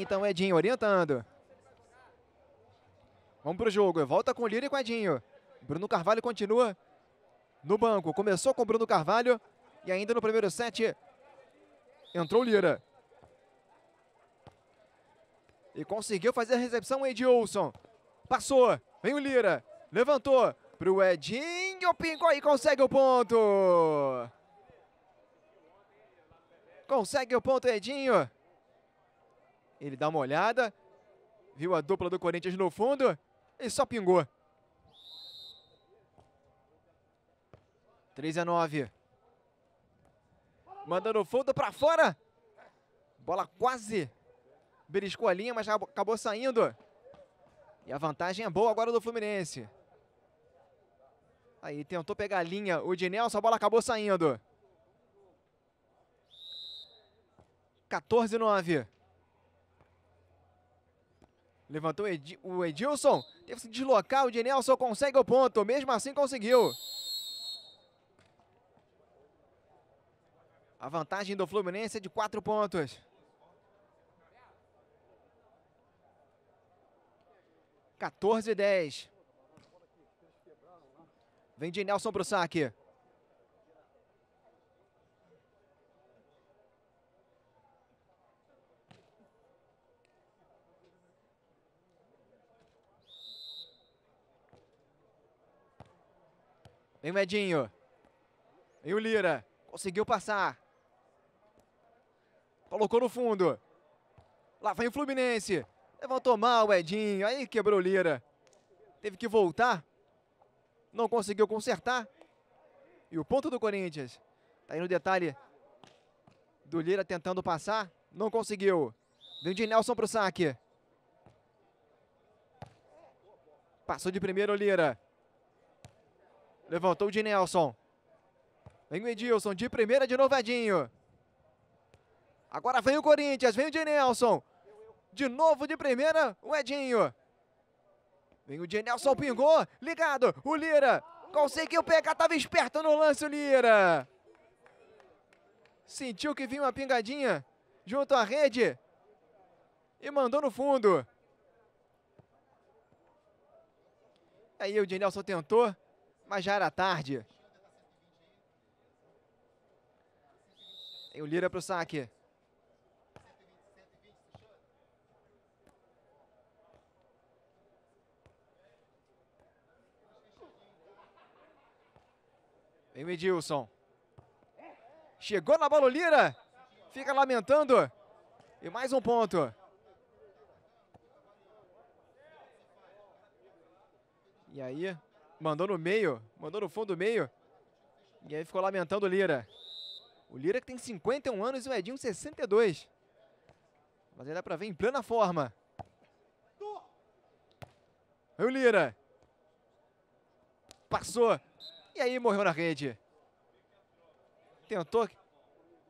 Então Edinho orientando. Vamos pro jogo. Volta com o Lira e com o Edinho. Bruno Carvalho continua no banco. Começou com o Bruno Carvalho e ainda no primeiro set entrou o Lira. E conseguiu fazer a recepção o Edilson. Passou. Vem o Lira. Levantou para o Edinho. Pingou e consegue o ponto. Consegue o ponto, Edinho. Ele dá uma olhada, viu a dupla do Corinthians no fundo e só pingou. 3 a 9. Mandando o fundo para fora. Bola quase beliscou a linha, mas acabou saindo. E a vantagem é boa agora do Fluminense. Aí tentou pegar a linha o de Nelson, a bola acabou saindo. 14 9. Levantou o Edilson. Teve que se deslocar. O Denelson consegue o ponto. Mesmo assim conseguiu. A vantagem do Fluminense é de quatro pontos. Quatorze e dez. Vem de Nelson para o saque. Vem o Edinho. E o Lira. Conseguiu passar. Colocou no fundo. Lá vem o Fluminense. Levantou mal o Edinho. Aí quebrou o Lira. Teve que voltar. Não conseguiu consertar. E o ponto do Corinthians. Tá aí no detalhe do Lira tentando passar. Não conseguiu. Vem de Nelson pro saque. Passou de primeiro Lira. Levantou de Nelson. Vem o Edilson, de primeira de novo Edinho. Agora vem o Corinthians, vem o de Nelson. De novo de primeira, o Edinho. Vem o de Nelson, pingou, ligado, o Lira. Conseguiu pegar, estava esperto no lance o Lira. Sentiu que vinha uma pingadinha junto à rede. E mandou no fundo. Aí o de Nelson tentou, mas já era tarde. Tem o Lira para o saque. Vem o Edilson. Chegou na bola o Lira. Fica lamentando. E mais um ponto. E aí, Mandou no meio, mandou no fundo do meio. E aí ficou lamentando o Lira. O Lira que tem 51 anos e o Edinho 62. Mas aí dá pra ver em plena forma. Aí o Lira. Passou. E aí morreu na rede. Tentou,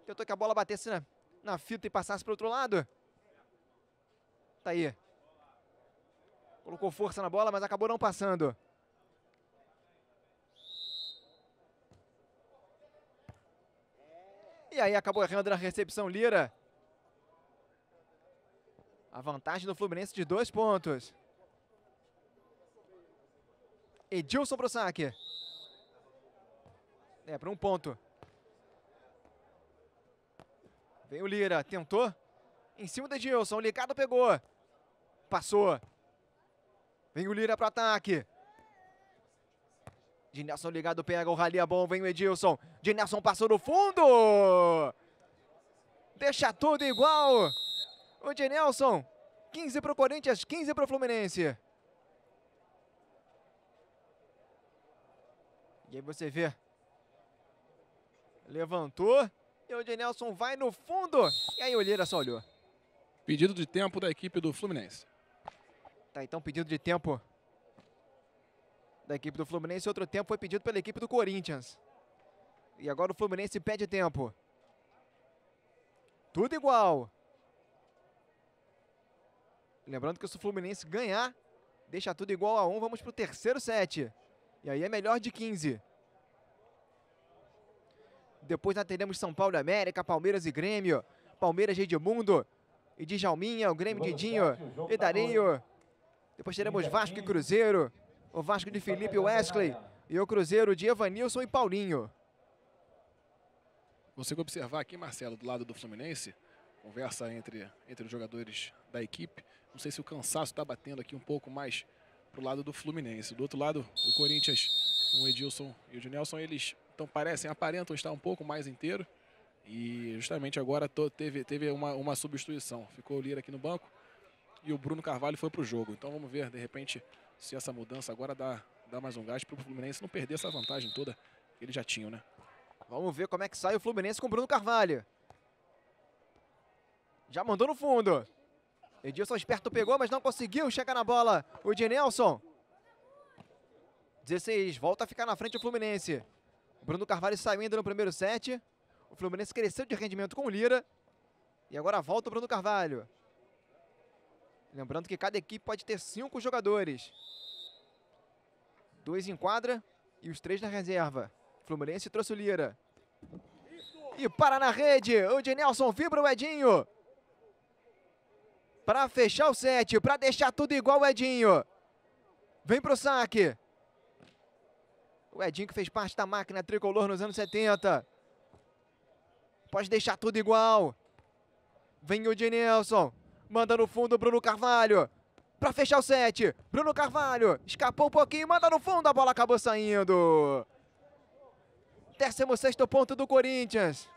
tentou que a bola batesse na, na fita e passasse para outro lado. Tá aí. Colocou força na bola, mas acabou não passando. E aí acabou errando na recepção Lira. A vantagem do Fluminense de dois pontos. Edilson para o saque. É, para um ponto. Vem o Lira, tentou. Em cima do Edilson, o Ligado pegou. Passou. Vem o Lira para o ataque. De Nelson ligado, pega o rali, é bom, vem o Edilson. De Nelson passou no fundo. Deixa tudo igual. O de Nelson, 15 para o Corinthians, 15 para o Fluminense. E aí você vê. Levantou. E o de Nelson vai no fundo. E aí o Lira só olhou. Pedido de tempo da equipe do Fluminense. Tá, então pedido de tempo da equipe do Fluminense. Outro tempo foi pedido pela equipe do Corinthians. E agora o Fluminense pede tempo. Tudo igual. Lembrando que se o Fluminense ganhar, deixa tudo igual a 1. Um, vamos para o terceiro set. E aí é melhor de 15. Depois nós teremos São Paulo e América, Palmeiras e Grêmio. Palmeiras de Edmundo e Djalminha, o Grêmio tá Bom, Didinho e Dario. Depois teremos Vasco e Cruzeiro o Vasco de Felipe Wesley e o Cruzeiro de Evanilson e Paulinho. Consigo observar aqui, Marcelo, do lado do Fluminense, conversa entre, entre os jogadores da equipe. Não sei se o cansaço está batendo aqui um pouco mais para o lado do Fluminense. Do outro lado, o Corinthians, o Edilson e o Junelson, eles então parecem, aparentam estar um pouco mais inteiro. E justamente agora teve, teve uma, uma substituição. Ficou o Lira aqui no banco e o Bruno Carvalho foi para o jogo. Então vamos ver, de repente, se essa mudança agora dá, dá mais um gás para o Fluminense não perder essa vantagem toda que ele já tinha, né? Vamos ver como é que sai o Fluminense com o Bruno Carvalho. Já mandou no fundo. Edilson esperto pegou, mas não conseguiu. chegar na bola o de Nelson. 16, volta a ficar na frente o Fluminense. Bruno Carvalho saiu ainda no primeiro set. O Fluminense cresceu de rendimento com o Lira. E agora volta o Bruno Carvalho. Lembrando que cada equipe pode ter cinco jogadores. Dois em quadra e os três na reserva. Fluminense trouxe o Lira. E para na rede. O Nelson vibra o Edinho. Para fechar o set, para deixar tudo igual o Edinho. Vem pro saque. O Edinho que fez parte da máquina tricolor nos anos 70. Pode deixar tudo igual. Vem o Nelson. Manda no fundo Bruno Carvalho. Pra fechar o set. Bruno Carvalho. Escapou um pouquinho. Manda no fundo. A bola acabou saindo. 16 ponto do Corinthians.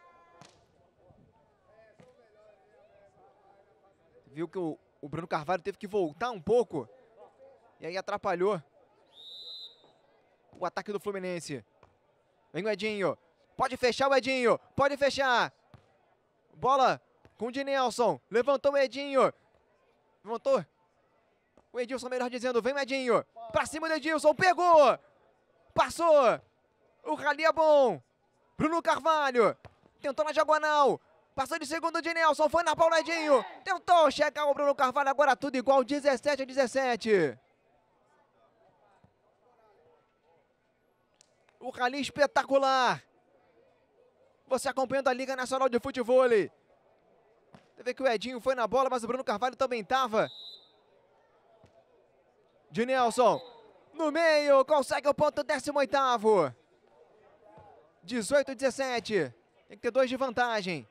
Viu que o, o Bruno Carvalho teve que voltar um pouco. E aí atrapalhou o ataque do Fluminense. Vem o Edinho. Pode fechar o Edinho. Pode fechar. Bola com o Dinelson. Levantou o Edinho. Levantou. O Edilson, melhor dizendo, vem Edinho. Pra cima do Edilson, pegou. Passou. O rally é bom. Bruno Carvalho. Tentou na diagonal. Passou de segundo de Nelson, foi na Pauladinho. Tentou chegar o Bruno Carvalho, agora tudo igual, 17 a 17. O rally espetacular. Você acompanhando a Liga Nacional de Futebol. Você vê que o Edinho foi na bola, mas o Bruno Carvalho também estava. De Nelson. No meio, consegue o ponto 18. 18 17. Tem que ter dois de vantagem.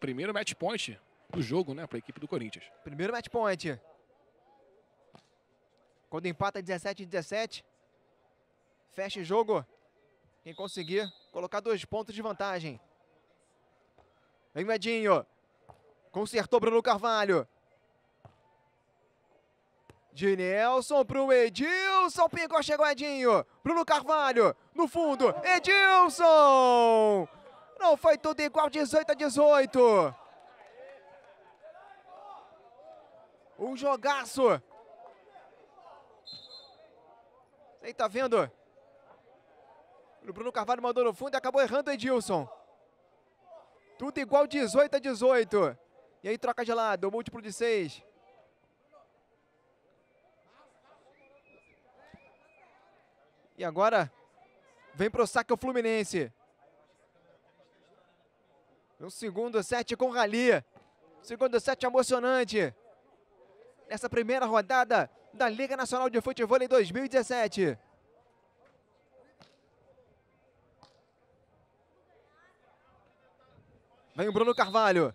Primeiro match point do jogo, né, para a equipe do Corinthians. Primeiro match point. Quando empata 17 17, fecha o jogo. Quem conseguir colocar dois pontos de vantagem. Vem o Edinho. Consertou Bruno Carvalho. De Nelson pro Edilson. Pingou, chegou Edinho. Bruno Carvalho no fundo. Edilson! Não foi tudo igual, 18 a 18. Um jogaço. Aí tá vendo? O Bruno Carvalho mandou no fundo e acabou errando o Edilson. Tudo igual 18 a 18. E aí troca de lado, múltiplo de seis. E agora vem pro saque o Fluminense. Um segundo set com rali. Segundo set emocionante. Nessa primeira rodada da Liga Nacional de Futebol em 2017. Vem o Bruno Carvalho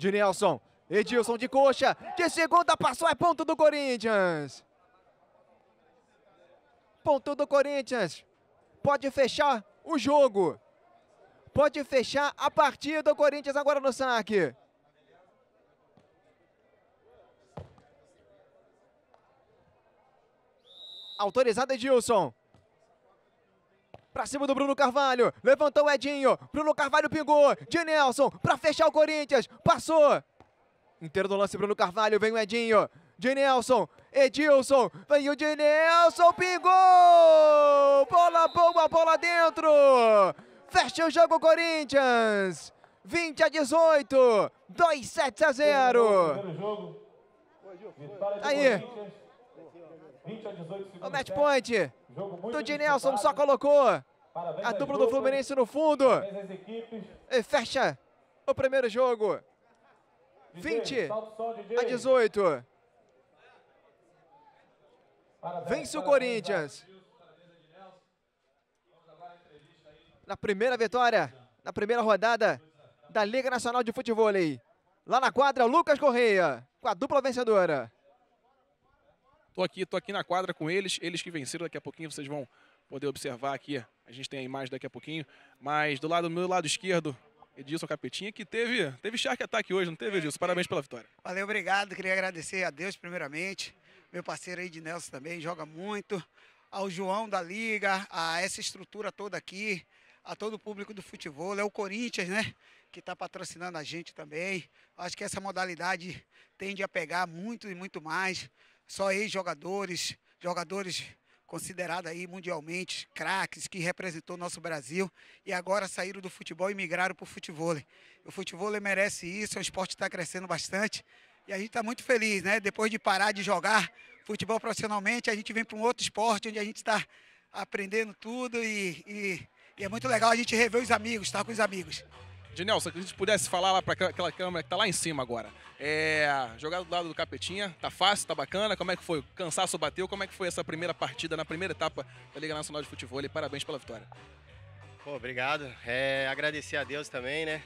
de Nelson. Edilson de coxa, que segunda passou, é ponto do Corinthians. Ponto do Corinthians. Pode fechar o jogo. Pode fechar a partida do Corinthians agora no saque. Autorizado Edilson. Pra cima do Bruno Carvalho. Levantou o Edinho. Bruno Carvalho pingou. De Nelson. Pra fechar o Corinthians. Passou. Inteiro do lance, Bruno Carvalho. Vem o Edinho. De Nelson. Edilson. Vem o de Nelson. Pingou. Bola boa, bola dentro. Fecha o jogo, Corinthians. 20 a 18. 2 7 a 0. Aí. 20 a 18, o match point do então, Dinelson, só colocou a dupla do Fluminense no fundo. E fecha o primeiro jogo. 20 a 18. Vence o Corinthians. Na primeira vitória, na primeira rodada da Liga Nacional de Futebol. Lá na quadra, Lucas Correia, com a dupla vencedora. Tô aqui, tô aqui na quadra com eles, eles que venceram, daqui a pouquinho vocês vão poder observar aqui. A gente tem a imagem daqui a pouquinho, mas do lado do meu lado esquerdo, Edilson Capetinha, que teve, teve Shark Attack hoje, não teve, Edilson? Parabéns pela vitória. Valeu, obrigado. Queria agradecer a Deus, primeiramente. Meu parceiro aí de Nelson também, joga muito. Ao João da Liga, a essa estrutura toda aqui, a todo o público do futebol, é o Corinthians, né? Que está patrocinando a gente também. Acho que essa modalidade tende a pegar muito e muito mais só ex-jogadores, jogadores considerados aí mundialmente, craques que representou o nosso Brasil e agora saíram do futebol e migraram para o futebol. O futebol merece isso, o esporte está crescendo bastante e a gente está muito feliz, né? Depois de parar de jogar futebol profissionalmente, a gente vem para um outro esporte onde a gente está aprendendo tudo e, e, e é muito legal a gente rever os amigos, estar tá com os amigos. Dinelson, se a gente pudesse falar lá para aquela câmera que está lá em cima agora. É, jogado do lado do Capetinha, tá fácil, tá bacana. Como é que foi? O cansaço bateu? Como é que foi essa primeira partida na primeira etapa da Liga Nacional de Futebol? E parabéns pela vitória. Pô, obrigado. É, agradecer a Deus também, né?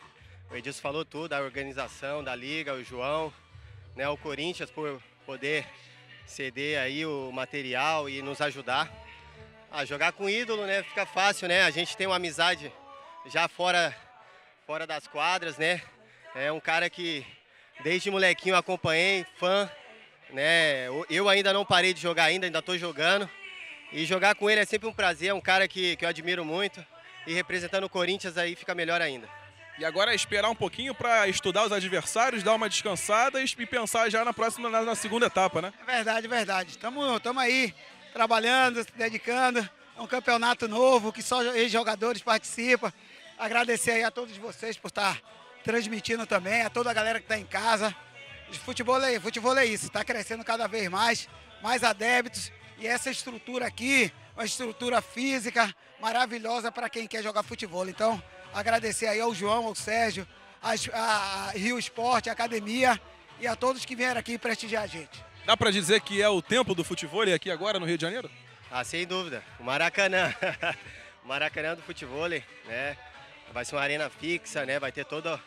O Edilson falou tudo, a organização da Liga, o João, né, o Corinthians por poder ceder aí o material e nos ajudar. A jogar com ídolo, né? Fica fácil, né? A gente tem uma amizade já fora fora das quadras, né? É um cara que desde molequinho acompanhei, fã, né? Eu ainda não parei de jogar ainda, ainda estou jogando. E jogar com ele é sempre um prazer, é um cara que, que eu admiro muito. E representando o Corinthians aí fica melhor ainda. E agora é esperar um pouquinho para estudar os adversários, dar uma descansada e pensar já na próxima, na, segunda etapa, né? É verdade, é verdade. Estamos aí trabalhando, se dedicando. É um campeonato novo que só ex-jogadores participam. Agradecer aí a todos vocês por estar transmitindo também, a toda a galera que está em casa. Futebol é, futebol é isso, está crescendo cada vez mais, mais adébitos. E essa estrutura aqui, uma estrutura física maravilhosa para quem quer jogar futebol. Então, agradecer aí ao João, ao Sérgio, a, Rio Esporte, a Academia e a todos que vieram aqui prestigiar a gente. Dá para dizer que é o tempo do futebol aqui agora no Rio de Janeiro? Ah, sem dúvida. O Maracanã. o Maracanã do futebol, né? vai ser uma arena fixa, né? Vai ter todo,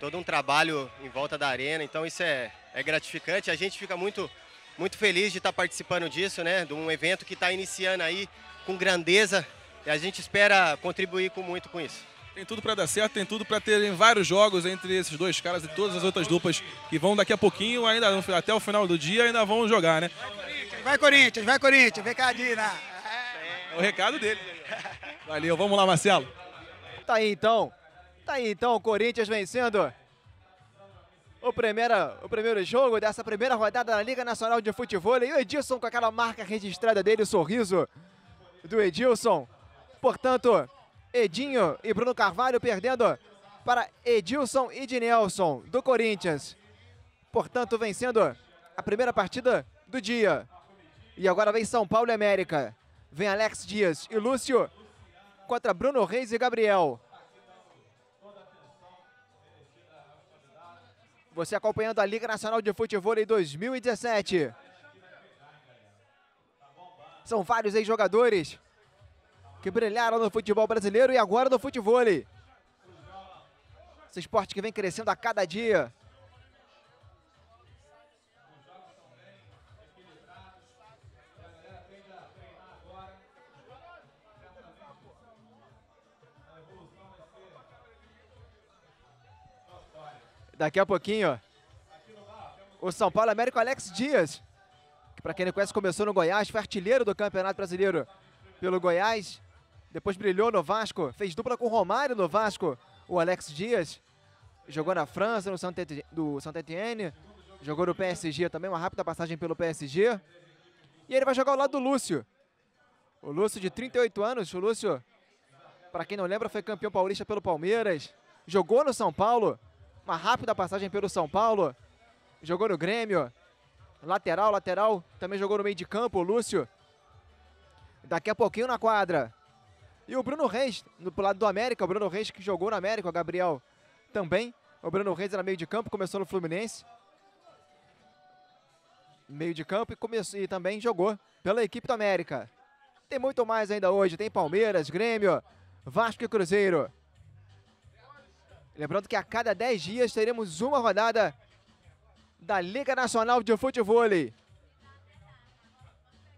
todo um trabalho em volta da arena, então isso é, é gratificante. A gente fica muito, muito feliz de estar participando disso, né? De um evento que está iniciando aí com grandeza e a gente espera contribuir com muito com isso. Tem tudo para dar certo, tem tudo para terem vários jogos entre esses dois caras e todas as outras duplas que vão daqui a pouquinho, ainda até o final do dia, ainda vão jogar, né? Vai Corinthians, vai Corinthians, vem Dina. É o recado dele. Valeu, vamos lá, Marcelo. Tá aí então. Tá aí então o Corinthians vencendo o, primeira, o primeiro jogo dessa primeira rodada da Liga Nacional de Futebol. E o Edilson com aquela marca registrada dele, o sorriso do Edilson. Portanto, Edinho e Bruno Carvalho perdendo para Edilson e de do Corinthians. Portanto, vencendo a primeira partida do dia. E agora vem São Paulo e América. Vem Alex Dias e Lúcio contra Bruno Reis e Gabriel. Você acompanhando a Liga Nacional de Futebol em 2017. São vários ex-jogadores que brilharam no futebol brasileiro e agora no futebol. Esse esporte que vem crescendo a cada dia. Daqui a pouquinho, o São Paulo Américo Alex Dias, que para quem não conhece começou no Goiás, foi artilheiro do Campeonato Brasileiro pelo Goiás, depois brilhou no Vasco, fez dupla com o Romário no Vasco, o Alex Dias, jogou na França, no Saint-Étienne, jogou no PSG também, uma rápida passagem pelo PSG, e ele vai jogar ao lado do Lúcio, o Lúcio de 38 anos, o Lúcio, para quem não lembra, foi campeão paulista pelo Palmeiras, jogou no São Paulo, uma rápida passagem pelo São Paulo, jogou no Grêmio, lateral, lateral, também jogou no meio de campo, o Lúcio. Daqui a pouquinho na quadra. E o Bruno Reis, pro lado do América, o Bruno Reis que jogou no América, o Gabriel também. O Bruno Reis era meio de campo, começou no Fluminense. Meio de campo e, começou, e também jogou pela equipe do América. Tem muito mais ainda hoje, tem Palmeiras, Grêmio, Vasco e Cruzeiro. Lembrando que a cada 10 dias teremos uma rodada da Liga Nacional de Futebol.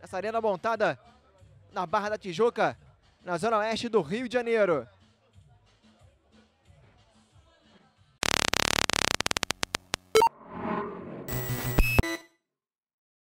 Essa arena montada na Barra da Tijuca, na zona oeste do Rio de Janeiro.